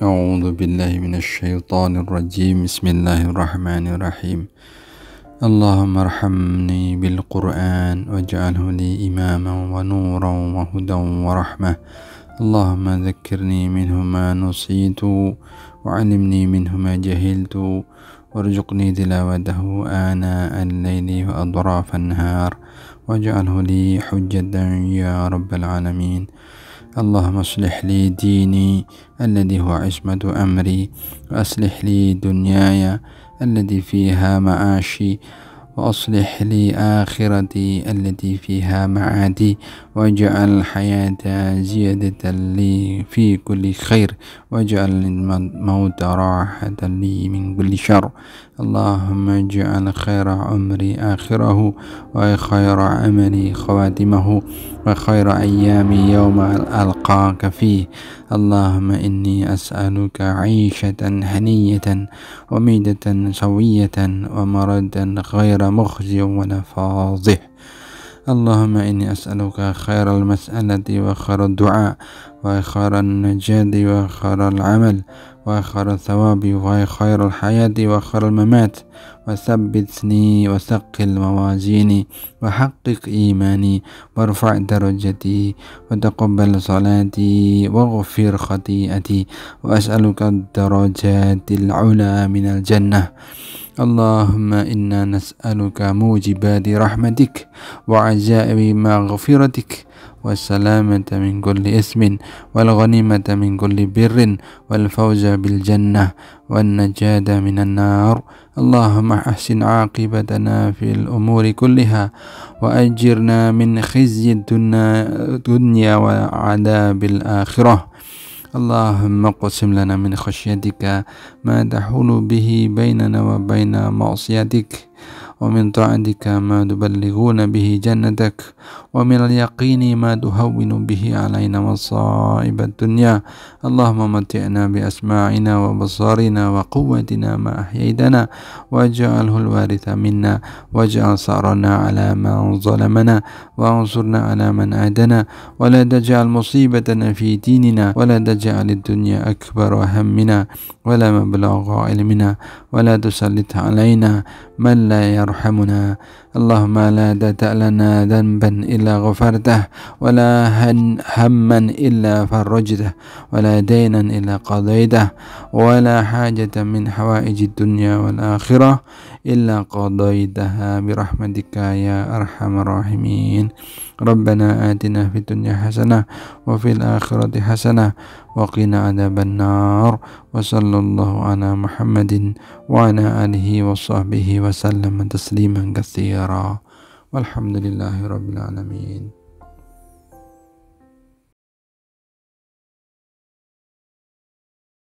أعوذ بالله من الشيطان الرجيم بسم الله الرحمن الرحيم اللهم ارحمني بالقرآن واجعله لي إماما ونورا وهدى ورحمة اللهم ذكرني منه ما نسيت وعلمني منه ما جهلت وارزقني تلاوته آناء الليل وأطراف النهار واجعله لي حجة يا رب العالمين اللهم اصلح لي ديني الذي هو عصمة أمري وأصلح لي دنياي التي فيها معاشي وأصلح لي آخرتي التي فيها معادي واجعل الحياة زيادة لي في كل خير واجعل الموت راحة لي من كل شر اللهم اجعل خير عمري آخره وخير عملي خواتمه وخير أيامي يوم ألقاك فيه اللهم إني أسألك عيشة هنية وميدة سوية ومردا غير مخزي ولا فاضح اللهم إني أسألك خير المسألة وخير الدعاء وخير النجاة وخير العمل وآخر الثواب وخير الحياة وآخر الممات وثبتني وثقل موازيني وحقق إيماني وارفع درجتي وتقبل صلاتي واغفر خطيئتي وأسألك الدرجات العلى من الجنة اللهم إنا نسألك موجبات رحمتك وعجائب مغفرتك والسلامة من كل اسم والغنيمة من كل بر والفوز بالجنة والنجاة من النار اللهم أحسن عاقبتنا في الأمور كلها وأجرنا من خزي الدنيا وعذاب الآخرة اللهم اقسم لنا من خشيتك ما تحول به بيننا وبين معصيتك ومن طاعتك ما تبلغون به جنتك ومن اليقين ما تهون به علينا مصائب الدنيا اللهم متعنا بأسماعنا وبصارنا وقوتنا ما أحييتنا واجعله الوارث منا واجعل صارنا على من ظلمنا وانصرنا على من عادنا ولا تجعل مصيبتنا في ديننا ولا تجعل الدنيا أكبر همنا ولا مبلغ علمنا ولا تسلط علينا من لا يرى وارحمنا اللهم لا تدع لنا ذنبا إلا غفرته ولا هما إلا فرجته ولا دينا إلا قضيته ولا حاجة من حوائج الدنيا والآخرة إلا قضيتها برحمتك يا أرحم الراحمين ربنا آتنا في الدنيا حسنة وفي الآخرة حسنة وقنا عذاب النار وصلى الله على محمد وعلى آله وصحبه وسلم تسليما كثيرا والحمد لله رب العالمين